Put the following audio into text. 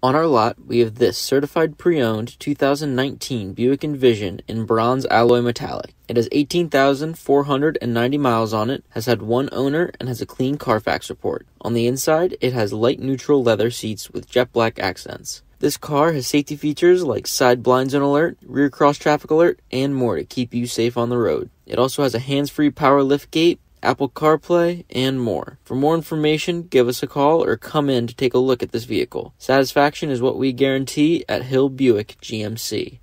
On our lot, we have this certified pre-owned 2019 Buick Envision in bronze alloy metallic. It has 18,490 miles on it, has had one owner, and has a clean Carfax report. On the inside, it has light neutral leather seats with jet black accents. This car has safety features like side blind zone alert, rear cross traffic alert, and more to keep you safe on the road. It also has a hands-free power lift gate Apple CarPlay, and more. For more information, give us a call or come in to take a look at this vehicle. Satisfaction is what we guarantee at Hill Buick GMC.